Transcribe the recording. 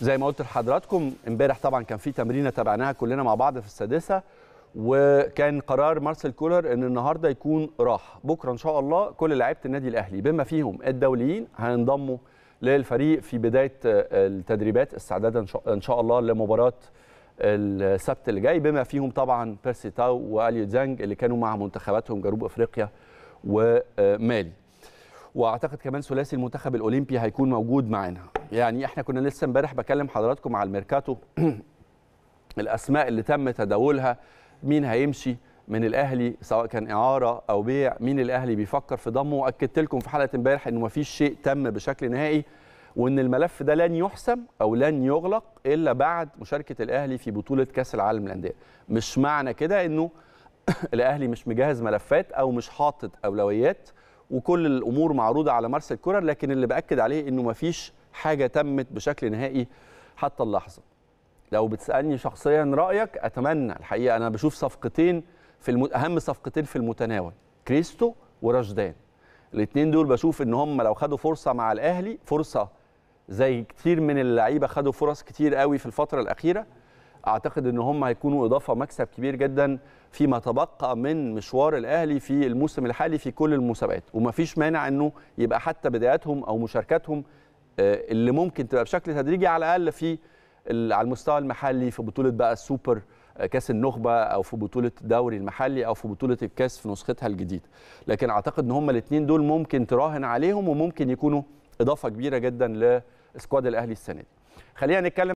زي ما قلت لحضراتكم امبارح طبعا كان في تمرينه تابعناها كلنا مع بعض في السادسه وكان قرار مارسيل كولر ان النهارده يكون راح بكره ان شاء الله كل لعيبه النادي الاهلي بما فيهم الدوليين هينضموا للفريق في بدايه آه، التدريبات استعدادا ان شاء الله لمباراه السبت اللي جاي بما فيهم طبعا بيرسي تاو واليو زانج اللي كانوا مع منتخباتهم جنوب افريقيا ومالي واعتقد كمان ثلاثي المنتخب الاولمبي هيكون موجود معانا يعني احنا كنا لسه امبارح بكلم حضراتكم على الميركاتو الاسماء اللي تم تداولها مين هيمشي من الاهلي سواء كان اعاره او بيع مين الاهلي بيفكر في ضمه واكدت لكم في حلقه امبارح انه ما فيش شيء تم بشكل نهائي وان الملف ده لن يحسم او لن يغلق الا بعد مشاركه الاهلي في بطوله كاس العالم للانديه مش معنى كده انه الاهلي مش مجهز ملفات او مش حاطط اولويات وكل الامور معروضه على مارس الكره لكن اللي باكد عليه انه ما فيش حاجه تمت بشكل نهائي حتى اللحظه لو بتسالني شخصيا رايك اتمنى الحقيقه انا بشوف صفقتين في الم... اهم صفقتين في المتناول كريستو ورشدان الاثنين دول بشوف ان هم لو خدوا فرصه مع الاهلي فرصه زي كتير من اللعيبه خدوا فرص كتير قوي في الفتره الاخيره اعتقد ان هم هيكونوا اضافه مكسب كبير جدا فيما تبقى من مشوار الاهلي في الموسم الحالي في كل المسابقات ومفيش مانع انه يبقى حتى بداياتهم او مشاركاتهم آه، اللي ممكن تبقى بشكل تدريجي على الاقل في على المستوى المحلي في بطوله بقى السوبر آه، كاس النخبه او في بطوله الدوري المحلي او في بطوله الكاس في نسختها الجديده لكن اعتقد ان هم الاثنين دول ممكن تراهن عليهم وممكن يكونوا اضافه كبيره جدا لسكواد الاهلي السنه دي خلينا نتكلم